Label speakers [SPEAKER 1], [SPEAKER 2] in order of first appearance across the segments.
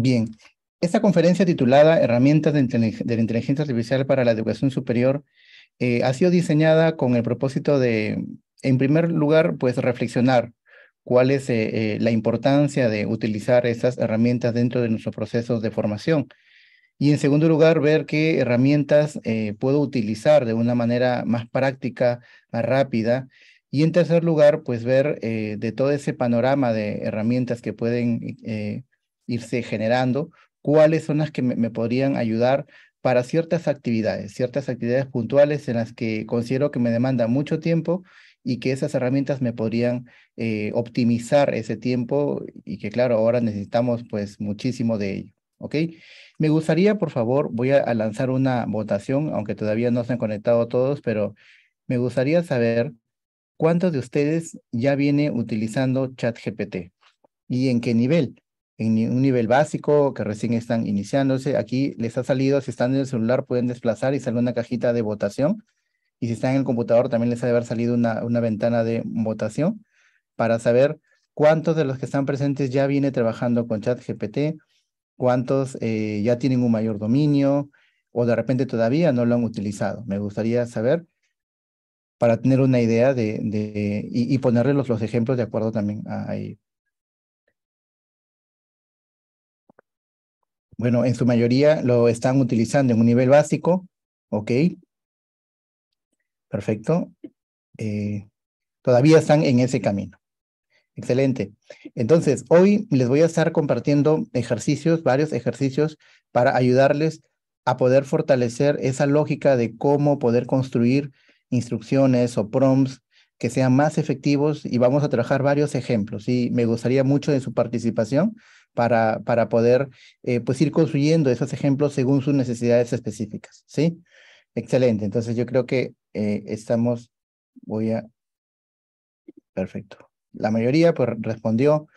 [SPEAKER 1] Bien, esta conferencia titulada Herramientas de, la Inteligencia Artificial para la Educación Superior eh, ha sido diseñada con el propósito de, en primer lugar, pues reflexionar cuál es eh, eh, la importancia de utilizar esas herramientas dentro de nuestros procesos de formación. Y en segundo lugar, ver qué herramientas puedo utilizar de una manera más práctica, más rápida. Y en tercer lugar, pues ver de todo ese panorama de herramientas que pueden irse generando, cuáles son las que me, podrían ayudar para ciertas actividades, ciertas actividades puntuales en las que considero que me demanda mucho tiempo y que esas herramientas me podrían eh, optimizar ese tiempo y que claro, ahora necesitamos pues muchísimo de ello, ¿ok? Me gustaría, por favor, voy a, lanzar una votación, aunque todavía no se han conectado todos, pero me gustaría saber cuántos de ustedes ya viene utilizando ChatGPT y en qué nivel en un nivel básico que recién están iniciándose. Aquí les ha salido, si están en el celular pueden desplazar y sale una cajita de votación. Y si están en el computador también les ha de haber salido una, una ventana de votación para saber cuántos de los que están presentes ya viene trabajando con ChatGPT, cuántos eh, ya tienen un mayor dominio o de repente todavía no lo han utilizado. Me gustaría saber para tener una idea de, y, ponerle los, ejemplos de acuerdo también ahí Bueno, en su mayoría lo están utilizando en un nivel básico, ¿ok? Perfecto. Eh, todavía están en ese camino. Excelente. Entonces, hoy les voy a estar compartiendo ejercicios, varios ejercicios para ayudarles a poder fortalecer esa lógica de cómo poder construir instrucciones o prompts que sean más efectivos y vamos a trabajar varios ejemplos y me gustaría mucho de su participación para, poder eh, pues ir construyendo esos ejemplos según sus necesidades específicas, ¿sí? Excelente, entonces yo creo que eh, estamos, voy a, perfecto. La mayoría pues, respondió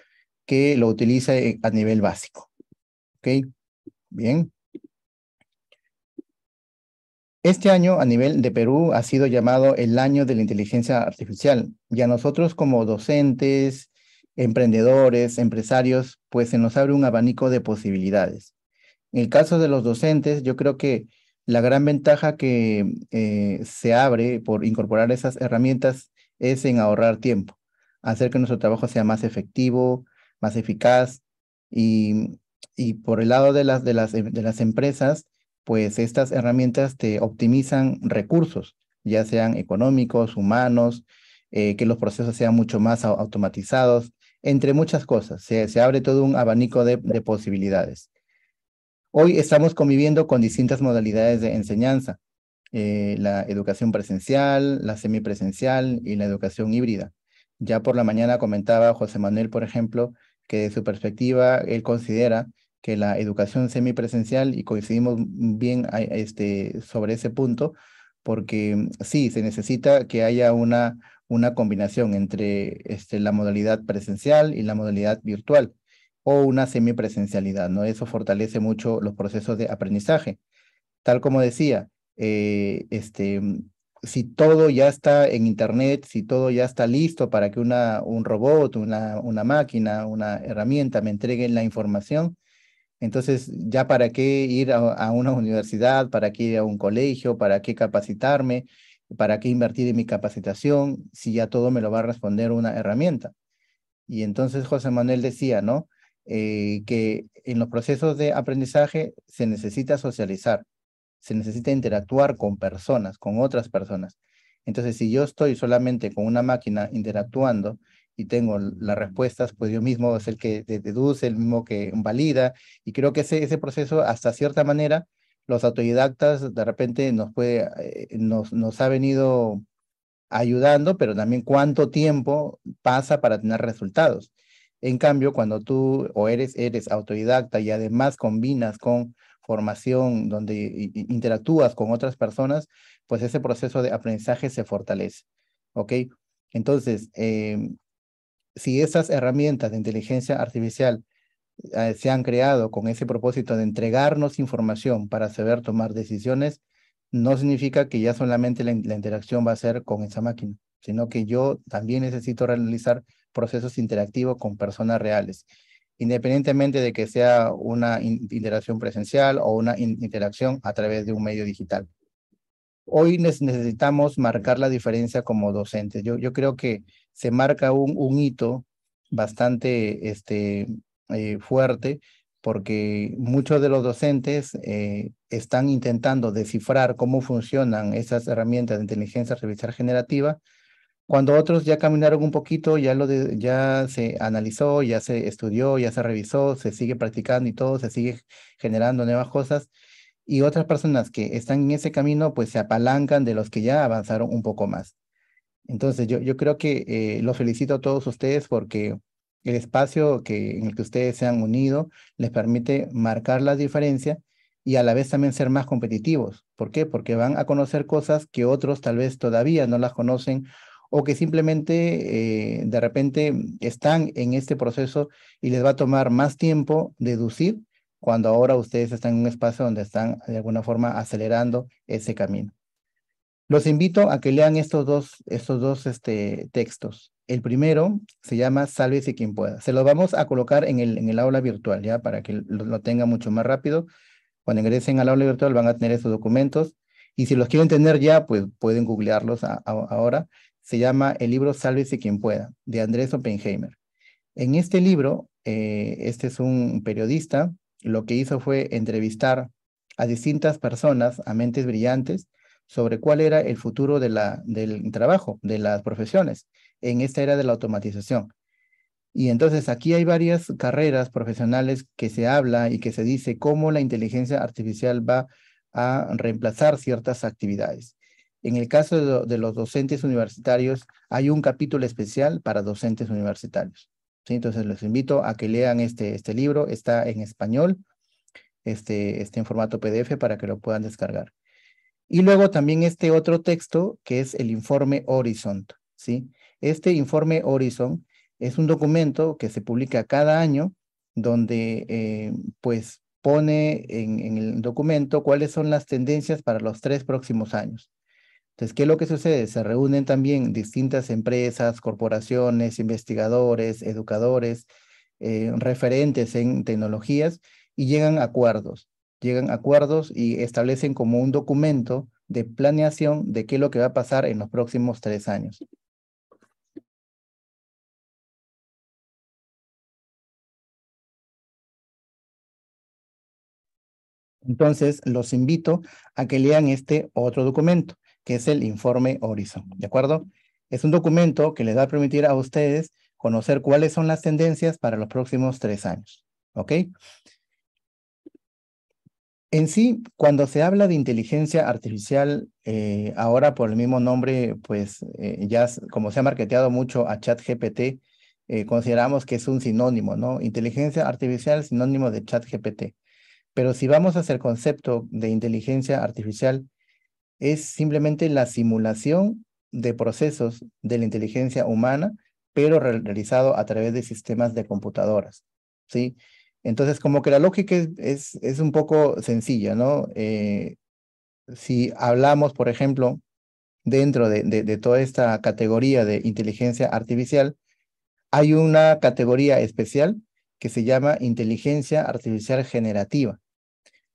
[SPEAKER 1] que lo utiliza eh, a nivel básico, ¿ok? Bien. Este año a nivel de Perú ha sido llamado el año de la inteligencia artificial y a nosotros como docentes, emprendedores, empresarios, pues se nos abre un abanico de posibilidades. En el caso de los docentes, yo creo que la gran ventaja que eh, se abre por incorporar esas herramientas es en ahorrar tiempo, hacer que nuestro trabajo sea más efectivo, más eficaz. Y, por el lado de las, de, las, empresas, pues estas herramientas te optimizan recursos, ya sean económicos, humanos, eh, que los procesos sean mucho más automatizados entre muchas cosas. Se, abre todo un abanico de, posibilidades. Hoy estamos conviviendo con distintas modalidades de enseñanza, eh, la educación presencial, la semipresencial y la educación híbrida. Ya por la mañana comentaba José Manuel, por ejemplo, que de su perspectiva él considera que la educación semipresencial, y coincidimos bien este, sobre ese punto, porque sí, se necesita que haya una, una combinación entre este, la modalidad presencial y la modalidad virtual o una semipresencialidad, ¿no? Eso fortalece mucho los procesos de aprendizaje. Tal como decía, eh, este, si todo ya está en Internet, si todo ya está listo para que una, un robot, una, una máquina, una herramienta me entregue la información, entonces ya para qué ir a, a una universidad, para qué ir a un colegio, para qué capacitarme, ¿Para qué invertir en mi capacitación si ya todo me lo va a responder una herramienta? Y entonces José Manuel decía, ¿no? Eh, que en los procesos de aprendizaje se necesita socializar, se necesita interactuar con personas, con otras personas. Entonces, si yo estoy solamente con una máquina interactuando y tengo las respuestas, pues yo mismo es el que deduce, el mismo que valida, y creo que ese proceso, hasta cierta manera, los autodidactas de repente nos puede, eh, nos, nos ha venido ayudando, pero también cuánto tiempo pasa para tener resultados. En cambio, cuando tú o eres, eres autodidacta y además combinas con formación donde interactúas con otras personas, pues ese proceso de aprendizaje se fortalece. ¿Ok? Entonces, em, si esas herramientas de inteligencia artificial eh, se han creado con ese propósito de entregarnos información para saber tomar decisiones, no significa que ya solamente la, interacción va a ser con esa máquina, sino que yo también necesito realizar procesos interactivos con personas reales independientemente de que sea una interacción presencial o una interacción a través de un medio digital. Hoy necesitamos marcar la diferencia como docentes. Yo, yo creo que se marca un, un hito bastante este, eh, fuerte porque muchos de los docentes eh, están intentando descifrar cómo funcionan esas herramientas de inteligencia artificial generativa, cuando otros ya caminaron un poquito, ya, lo ya se analizó, ya se estudió, ya se revisó, se sigue practicando y todo, se sigue generando nuevas cosas, y otras personas que están en ese camino, pues se apalancan de los que ya avanzaron un poco más. Entonces, yo, creo que eh, los felicito a todos ustedes porque el espacio que, en el que ustedes se han unido les permite marcar la diferencia y a la vez también ser más competitivos. ¿Por qué? Porque van a conocer cosas que otros tal vez todavía no las conocen o que simplemente eh, de repente están en este proceso y les va a tomar más tiempo deducir cuando ahora ustedes están en un espacio donde están de alguna forma acelerando ese camino. Los invito a que lean estos dos, estos dos este, textos. El primero se llama Sálvese quien pueda. Se lo vamos a colocar en el, aula virtual, ¿ya? Para que lo, tengan mucho más rápido. Cuando ingresen al aula virtual van a tener esos documentos. Y si los quieren tener ya, pues pueden googlearlos ahora. Se llama el libro Sálvese quien pueda, de Andrés Oppenheimer. En este libro, eh, este es un periodista, lo que hizo fue entrevistar a distintas personas, a mentes brillantes, sobre cuál era el futuro del trabajo, de las profesiones, en esta era de la automatización. Y entonces aquí hay varias carreras profesionales que se habla y que se dice cómo la inteligencia artificial va a reemplazar ciertas actividades. En el caso de, los docentes universitarios, hay un capítulo especial para docentes universitarios. ¿sí? Entonces les invito a que lean este, este libro, está en español, este, está en formato PDF para que lo puedan descargar. Y luego también este otro texto que es el informe Horizon, ¿sí? Este informe Horizon es un documento que se publica cada año donde eh, pues pone en, el documento cuáles son las tendencias para los tres próximos años. Entonces, ¿qué es lo que sucede? Se reúnen también distintas empresas, corporaciones, investigadores, educadores, eh, referentes en tecnologías y llegan a acuerdos llegan acuerdos y establecen como un documento de planeación de qué es lo que va a pasar en los próximos tres años. Entonces, los invito a que lean este otro documento, que es el informe Horizon, ¿de acuerdo? Es un documento que les va a permitir a ustedes conocer cuáles son las tendencias para los próximos tres años, ¿ok? En sí, cuando se habla de inteligencia artificial, eh, ahora por el mismo nombre, pues eh, ya como se ha marketeado mucho a ChatGPT, eh, consideramos que es un sinónimo, ¿no? Inteligencia artificial sinónimo de ChatGPT. Pero si vamos a el concepto de inteligencia artificial, es simplemente la simulación de procesos de la inteligencia humana, pero realizado a través de sistemas de computadoras, ¿sí? sí entonces, como que la lógica es, es, un poco sencilla, ¿no? Eh, si hablamos, por ejemplo, dentro de, toda esta categoría de inteligencia artificial, hay una categoría especial que se llama inteligencia artificial generativa.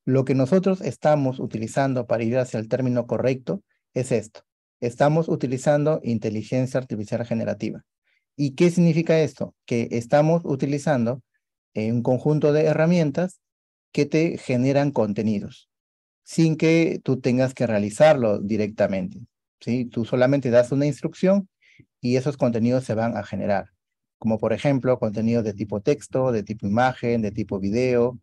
[SPEAKER 1] Lo que nosotros estamos utilizando para ir hacia el término correcto es esto. Estamos utilizando inteligencia artificial generativa. ¿Y qué significa esto? Que estamos utilizando eh, un conjunto de herramientas que te generan contenidos sin que tú tengas que realizarlo directamente. ¿sí? Tú solamente das una instrucción y esos contenidos se van a generar, como por ejemplo contenidos de tipo texto, de tipo imagen, de tipo video,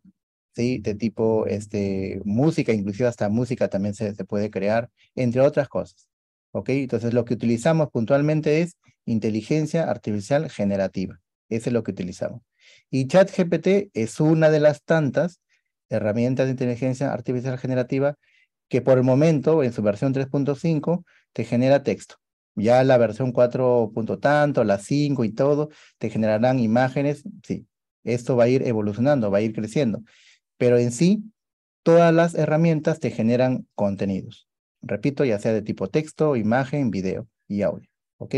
[SPEAKER 1] ¿sí? de tipo este, música, inclusive hasta música también se, se puede crear, entre otras cosas. ¿ok? Entonces lo que utilizamos puntualmente es inteligencia artificial generativa. Eso es lo que utilizamos. Y ChatGPT es una de las tantas herramientas de inteligencia artificial generativa que por el momento, en su versión 3.5, te genera texto. Ya la versión 4. tanto, la 5 y todo, te generarán imágenes. Sí, esto va a ir evolucionando, va a ir creciendo. Pero en sí, todas las herramientas te generan contenidos. Repito, ya sea de tipo texto, imagen, video y audio. ¿Ok?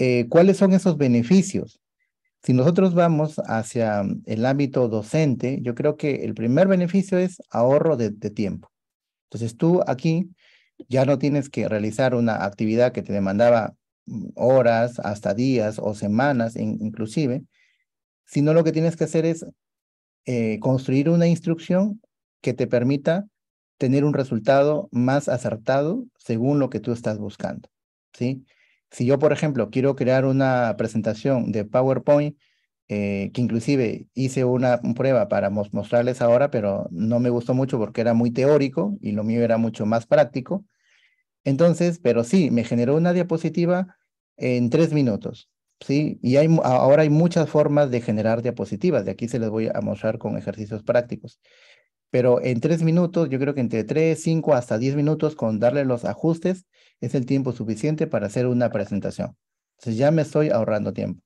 [SPEAKER 1] Eh, ¿Cuáles son esos beneficios? Si nosotros vamos hacia el ámbito docente, yo creo que el primer beneficio es ahorro de, tiempo. Entonces tú aquí ya no tienes que realizar una actividad que te demandaba mm, horas, hasta días o semanas inclusive, sino lo que tienes que hacer es eh, construir una instrucción que te permita tener un resultado más acertado según lo que tú estás buscando, ¿sí? Si yo, por ejemplo, quiero crear una presentación de PowerPoint, eh, que inclusive hice una prueba para mostrarles ahora, pero no me gustó mucho porque era muy teórico y lo mío era mucho más práctico. Entonces, pero sí, me generó una diapositiva en tres minutos, ¿sí? Y ahora hay muchas formas de generar diapositivas, de aquí se les voy a mostrar con ejercicios prácticos pero en tres minutos, yo creo que entre tres, cinco hasta diez minutos con darle los ajustes es el tiempo suficiente para hacer una presentación. Entonces ya me estoy ahorrando tiempo.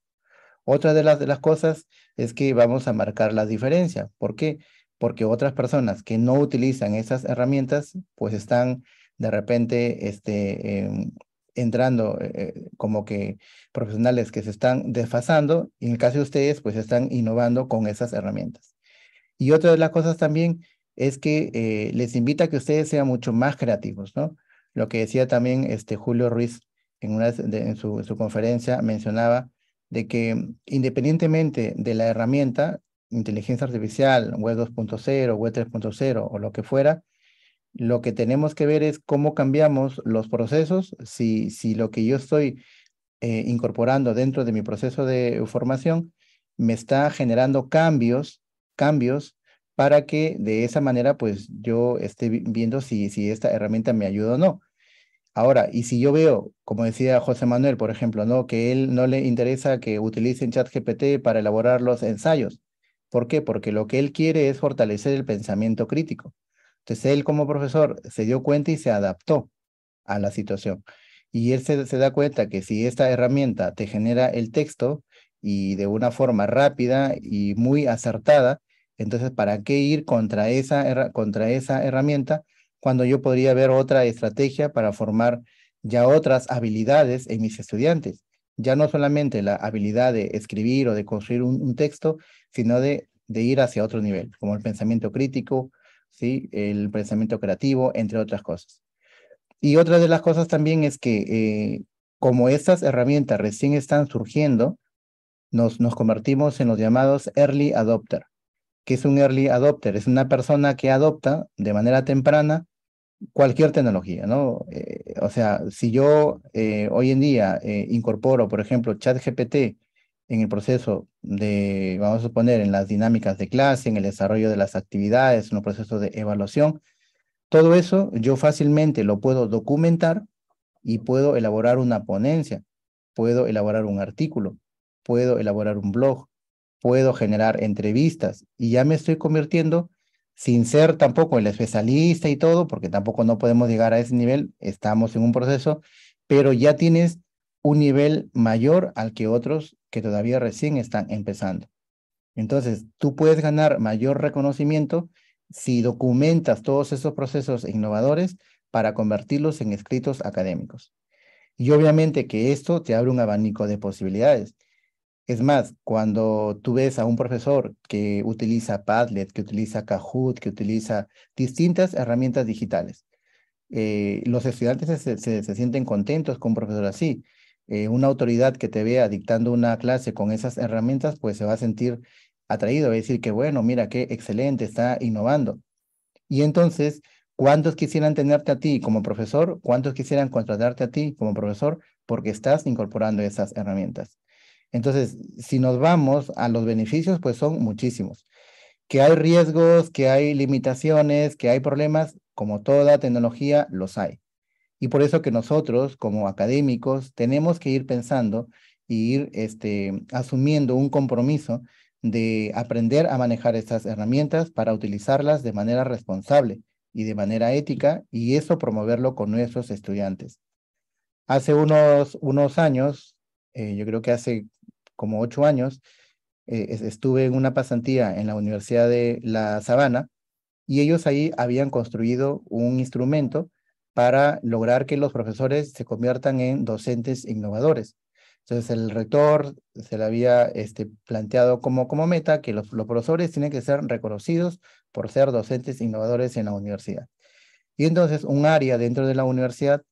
[SPEAKER 1] Otra de las, de las cosas es que vamos a marcar la diferencia. ¿Por qué? Porque otras personas que no utilizan esas herramientas, pues están de repente este, em, entrando eh, como que profesionales que se están desfasando y en el caso de ustedes, pues están innovando con esas herramientas. Y otra de las cosas también es que eh, les invita a que ustedes sean mucho más creativos, ¿no? Lo que decía también este Julio Ruiz en, una, en, su, conferencia mencionaba de que independientemente de la herramienta, inteligencia artificial, web 2.0, web 3.0 o lo que fuera, lo que tenemos que ver es cómo cambiamos los procesos, si, si lo que yo estoy eh, incorporando dentro de mi proceso de formación me está generando cambios, cambios para que de esa manera pues yo esté viendo si, si esta herramienta me ayuda o no. Ahora, y si yo veo, como decía José Manuel, por ejemplo, ¿no? que él no le interesa que utilicen ChatGPT para elaborar los ensayos. ¿Por qué? Porque lo que él quiere es fortalecer el pensamiento crítico. Entonces, él como profesor se dio cuenta y se adaptó a la situación. Y él se da cuenta que si esta herramienta te genera el texto y de una forma rápida y muy acertada, entonces, ¿para qué ir contra esa, contra esa herramienta cuando yo podría ver otra estrategia para formar ya otras habilidades en mis estudiantes? Ya no solamente la habilidad de escribir o de construir un, texto, sino de, ir hacia otro nivel, como el pensamiento crítico, ¿sí? el pensamiento creativo, entre otras cosas. Y otra de las cosas también es que eh, como estas herramientas recién están surgiendo, nos, nos convertimos en los llamados early adopter que es un early adopter, es una persona que adopta de manera temprana cualquier tecnología, ¿no? Eh, o sea, si yo eh, hoy en día eh, incorporo, por ejemplo, ChatGPT en el proceso de, vamos a suponer, en las dinámicas de clase, en el desarrollo de las actividades, en los procesos de evaluación, todo eso yo fácilmente lo puedo documentar y puedo elaborar una ponencia, puedo elaborar un artículo, puedo elaborar un blog, puedo generar entrevistas y ya me estoy convirtiendo, sin ser tampoco el especialista y todo, porque tampoco no podemos llegar a ese nivel, estamos en un proceso, pero ya tienes un nivel mayor al que otros que todavía recién están empezando. Entonces, tú puedes ganar mayor reconocimiento si documentas todos esos procesos innovadores para convertirlos en escritos académicos. Y obviamente que esto te abre un abanico de posibilidades. Es más, cuando tú ves a un profesor que utiliza Padlet, que utiliza Kahoot, que utiliza distintas herramientas digitales, eh, los estudiantes se, sienten contentos con un profesor así. Eh, una autoridad que te vea dictando una clase con esas herramientas, pues se va a sentir atraído, va a decir que bueno, mira qué excelente, está innovando. Y entonces, ¿cuántos quisieran tenerte a ti como profesor? ¿Cuántos quisieran contratarte a ti como profesor? Porque estás incorporando esas herramientas. Entonces, si nos vamos a los beneficios, pues son muchísimos. Que hay riesgos, que hay limitaciones, que hay problemas, como toda tecnología, los hay. Y por eso que nosotros, como académicos, tenemos que ir pensando y ir este, asumiendo un compromiso de aprender a manejar estas herramientas para utilizarlas de manera responsable y de manera ética y eso promoverlo con nuestros estudiantes. Hace unos, unos años, eh, yo creo que hace como ocho años, eh, estuve en una pasantía en la Universidad de La Sabana y ellos ahí habían construido un instrumento para lograr que los profesores se conviertan en docentes innovadores. Entonces el rector se le había este, planteado como, como meta que los, los, profesores tienen que ser reconocidos por ser docentes innovadores en la universidad. Y entonces un área dentro de la universidad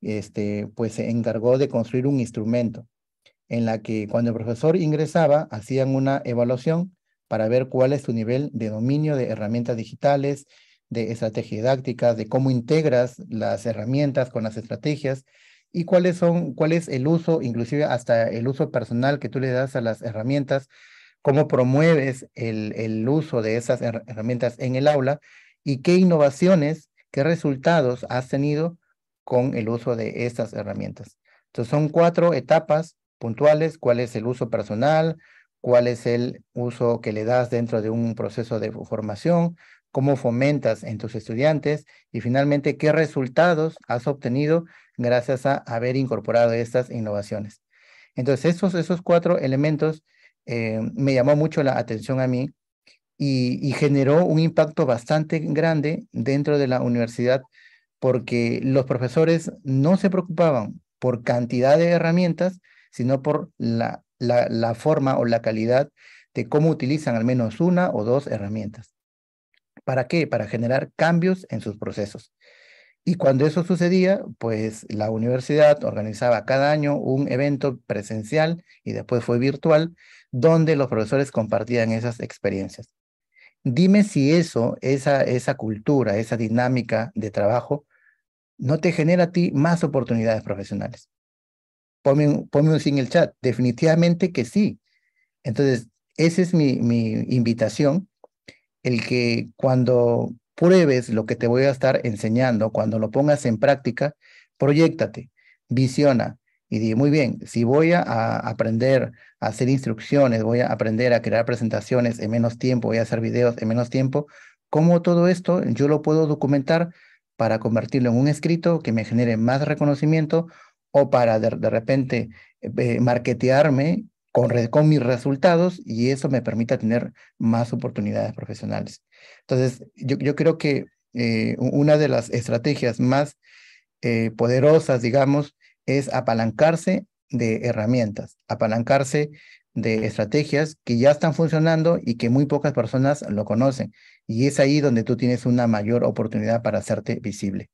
[SPEAKER 1] este, pues se encargó de construir un instrumento en la que cuando el profesor ingresaba hacían una evaluación para ver cuál es tu nivel de dominio de herramientas digitales, de estrategias didácticas, de cómo integras las herramientas con las estrategias y cuáles son, cuál es el uso, inclusive hasta el uso personal que tú le das a las herramientas, cómo promueves el, uso de esas herramientas en el aula y qué innovaciones, qué resultados has tenido con el uso de estas herramientas. Entonces son cuatro etapas puntuales, cuál es el uso personal, cuál es el uso que le das dentro de un proceso de formación, cómo fomentas en tus estudiantes y finalmente qué resultados has obtenido gracias a haber incorporado estas innovaciones. Entonces, esos, cuatro elementos eh, me llamó mucho la atención a mí y, generó un impacto bastante grande dentro de la universidad porque los profesores no se preocupaban por cantidad de herramientas, sino por la, forma o la calidad de cómo utilizan al menos una o dos herramientas. ¿Para qué? Para generar cambios en sus procesos. Y cuando eso sucedía, pues la universidad organizaba cada año un evento presencial y después fue virtual, donde los profesores compartían esas experiencias. Dime si eso, esa, esa cultura, esa dinámica de trabajo, no te genera a ti más oportunidades profesionales ponme, un, ponme en el chat. Definitivamente que sí. Entonces, esa es mi, invitación, el que cuando pruebes lo que te voy a estar enseñando, cuando lo pongas en práctica, proyectate, visiona y di, muy bien, si voy a, a aprender a hacer instrucciones, voy a aprender a crear presentaciones en menos tiempo, voy a hacer videos en menos tiempo, ¿cómo todo esto yo lo puedo documentar para convertirlo en un escrito que me genere más reconocimiento o para de, repente eh, eh, marketearme con, con mis resultados y eso me permita tener más oportunidades profesionales. Entonces, yo, creo que eh, una de las estrategias más poderosas, digamos, es apalancarse de herramientas, apalancarse de estrategias que ya están funcionando y que muy pocas personas lo conocen. Y es ahí donde tú tienes una mayor oportunidad para hacerte visible.